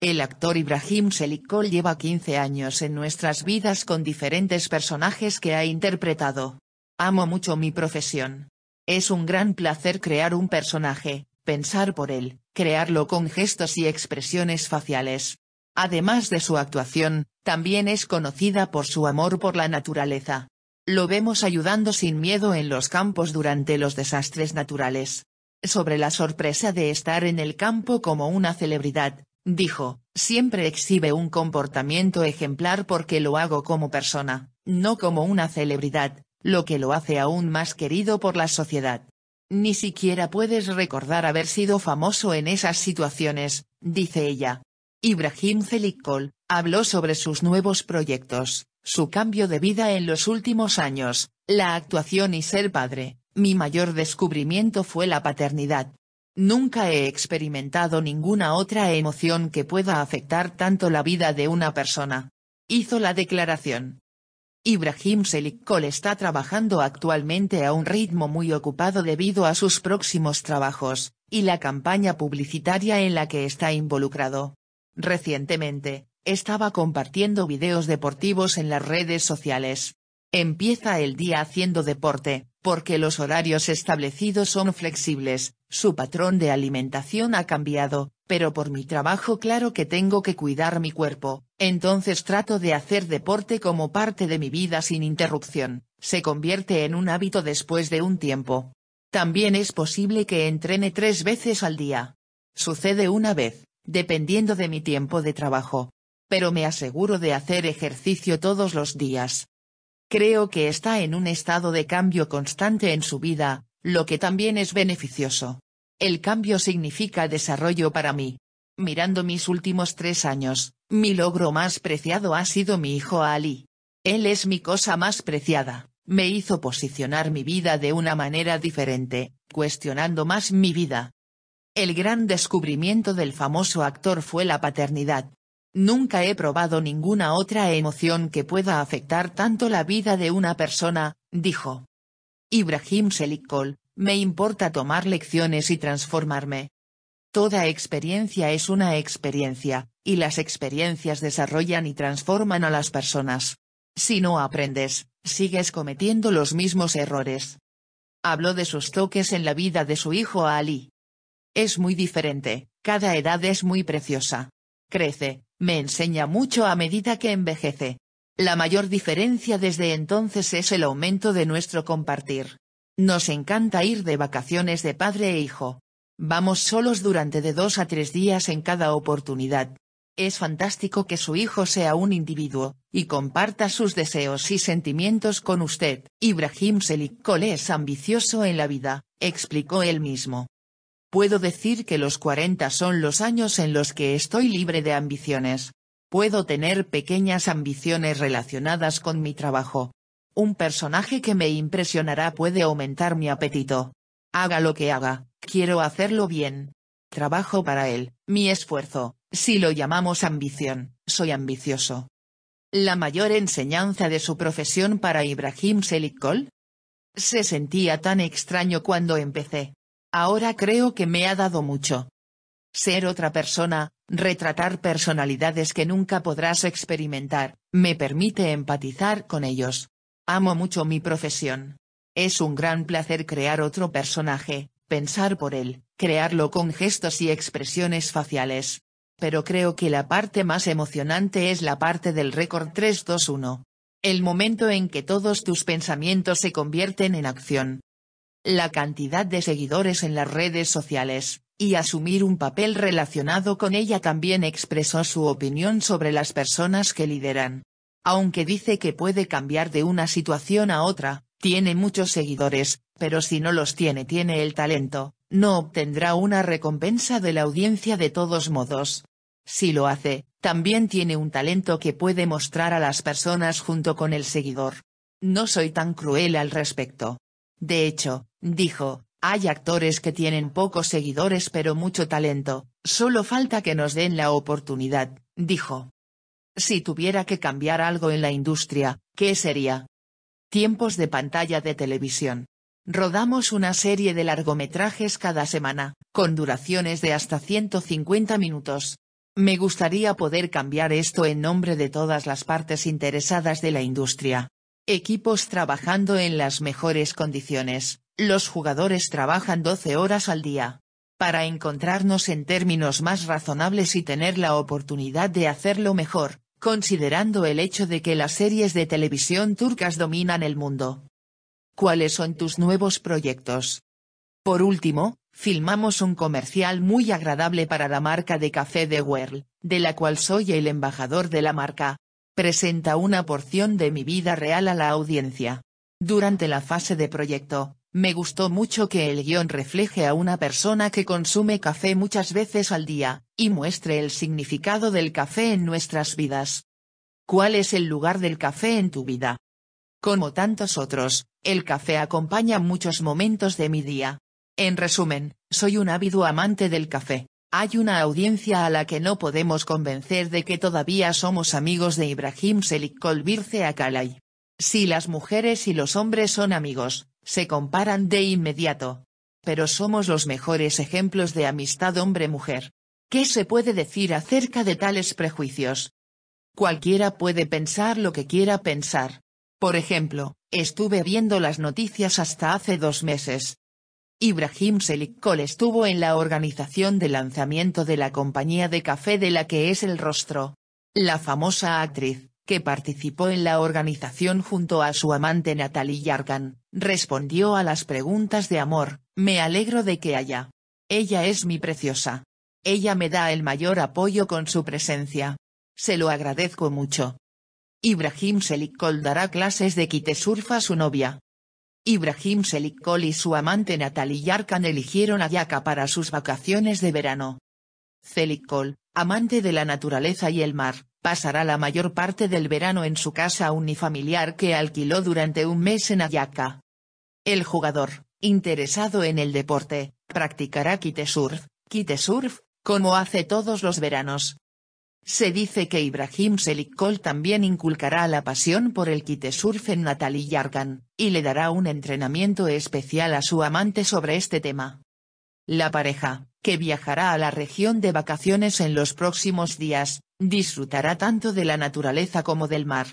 El actor Ibrahim Selikol lleva 15 años en nuestras vidas con diferentes personajes que ha interpretado. Amo mucho mi profesión. Es un gran placer crear un personaje, pensar por él, crearlo con gestos y expresiones faciales. Además de su actuación, también es conocida por su amor por la naturaleza. Lo vemos ayudando sin miedo en los campos durante los desastres naturales. Sobre la sorpresa de estar en el campo como una celebridad, Dijo, siempre exhibe un comportamiento ejemplar porque lo hago como persona, no como una celebridad, lo que lo hace aún más querido por la sociedad. Ni siquiera puedes recordar haber sido famoso en esas situaciones, dice ella. Ibrahim Celikkol, habló sobre sus nuevos proyectos, su cambio de vida en los últimos años, la actuación y ser padre. Mi mayor descubrimiento fue la paternidad. Nunca he experimentado ninguna otra emoción que pueda afectar tanto la vida de una persona. Hizo la declaración. Ibrahim Selikkol está trabajando actualmente a un ritmo muy ocupado debido a sus próximos trabajos, y la campaña publicitaria en la que está involucrado. Recientemente, estaba compartiendo videos deportivos en las redes sociales. Empieza el día haciendo deporte, porque los horarios establecidos son flexibles, su patrón de alimentación ha cambiado, pero por mi trabajo claro que tengo que cuidar mi cuerpo, entonces trato de hacer deporte como parte de mi vida sin interrupción, se convierte en un hábito después de un tiempo. También es posible que entrene tres veces al día. Sucede una vez, dependiendo de mi tiempo de trabajo. Pero me aseguro de hacer ejercicio todos los días. Creo que está en un estado de cambio constante en su vida, lo que también es beneficioso. El cambio significa desarrollo para mí. Mirando mis últimos tres años, mi logro más preciado ha sido mi hijo Ali. Él es mi cosa más preciada, me hizo posicionar mi vida de una manera diferente, cuestionando más mi vida. El gran descubrimiento del famoso actor fue la paternidad. Nunca he probado ninguna otra emoción que pueda afectar tanto la vida de una persona, dijo. Ibrahim Selikol, me importa tomar lecciones y transformarme. Toda experiencia es una experiencia, y las experiencias desarrollan y transforman a las personas. Si no aprendes, sigues cometiendo los mismos errores. Habló de sus toques en la vida de su hijo Ali. Es muy diferente, cada edad es muy preciosa. Crece, me enseña mucho a medida que envejece. La mayor diferencia desde entonces es el aumento de nuestro compartir. Nos encanta ir de vacaciones de padre e hijo. Vamos solos durante de dos a tres días en cada oportunidad. Es fantástico que su hijo sea un individuo, y comparta sus deseos y sentimientos con usted. Ibrahim Selikol es ambicioso en la vida, explicó él mismo. Puedo decir que los 40 son los años en los que estoy libre de ambiciones, Puedo tener pequeñas ambiciones relacionadas con mi trabajo. Un personaje que me impresionará puede aumentar mi apetito. Haga lo que haga, quiero hacerlo bien. Trabajo para él, mi esfuerzo, si lo llamamos ambición, soy ambicioso. La mayor enseñanza de su profesión para Ibrahim Selikol? Se sentía tan extraño cuando empecé. Ahora creo que me ha dado mucho. Ser otra persona, Retratar personalidades que nunca podrás experimentar, me permite empatizar con ellos. Amo mucho mi profesión. Es un gran placer crear otro personaje, pensar por él, crearlo con gestos y expresiones faciales. Pero creo que la parte más emocionante es la parte del récord 321. El momento en que todos tus pensamientos se convierten en acción. La cantidad de seguidores en las redes sociales, y asumir un papel relacionado con ella también expresó su opinión sobre las personas que lideran. Aunque dice que puede cambiar de una situación a otra, tiene muchos seguidores, pero si no los tiene tiene el talento, no obtendrá una recompensa de la audiencia de todos modos. Si lo hace, también tiene un talento que puede mostrar a las personas junto con el seguidor. No soy tan cruel al respecto. De hecho, dijo, hay actores que tienen pocos seguidores pero mucho talento, solo falta que nos den la oportunidad, dijo. Si tuviera que cambiar algo en la industria, ¿qué sería? Tiempos de pantalla de televisión. Rodamos una serie de largometrajes cada semana, con duraciones de hasta 150 minutos. Me gustaría poder cambiar esto en nombre de todas las partes interesadas de la industria. Equipos trabajando en las mejores condiciones, los jugadores trabajan 12 horas al día. Para encontrarnos en términos más razonables y tener la oportunidad de hacerlo mejor, considerando el hecho de que las series de televisión turcas dominan el mundo. ¿Cuáles son tus nuevos proyectos? Por último, filmamos un comercial muy agradable para la marca de café de World, de la cual soy el embajador de la marca. Presenta una porción de mi vida real a la audiencia. Durante la fase de proyecto, me gustó mucho que el guión refleje a una persona que consume café muchas veces al día, y muestre el significado del café en nuestras vidas. ¿Cuál es el lugar del café en tu vida? Como tantos otros, el café acompaña muchos momentos de mi día. En resumen, soy un ávido amante del café. Hay una audiencia a la que no podemos convencer de que todavía somos amigos de Ibrahim Selik a Akalay. Si las mujeres y los hombres son amigos, se comparan de inmediato. Pero somos los mejores ejemplos de amistad hombre-mujer. ¿Qué se puede decir acerca de tales prejuicios? Cualquiera puede pensar lo que quiera pensar. Por ejemplo, estuve viendo las noticias hasta hace dos meses. Ibrahim Selikol estuvo en la organización de lanzamiento de la compañía de café de la que es el rostro. La famosa actriz, que participó en la organización junto a su amante Natalie Yarkan, respondió a las preguntas de amor, me alegro de que haya. Ella es mi preciosa. Ella me da el mayor apoyo con su presencia. Se lo agradezco mucho. Ibrahim Selikol dará clases de Kitesurfa a su novia. Ibrahim Selikol y su amante Natalie Yarkan eligieron a Yaka para sus vacaciones de verano. Selikol, amante de la naturaleza y el mar, pasará la mayor parte del verano en su casa unifamiliar que alquiló durante un mes en Ayaca. El jugador, interesado en el deporte, practicará kitesurf, kitesurf, como hace todos los veranos. Se dice que Ibrahim Selikol también inculcará la pasión por el kitesurf en Natalie Yargan, y le dará un entrenamiento especial a su amante sobre este tema. La pareja, que viajará a la región de vacaciones en los próximos días, Disfrutará tanto de la naturaleza como del mar.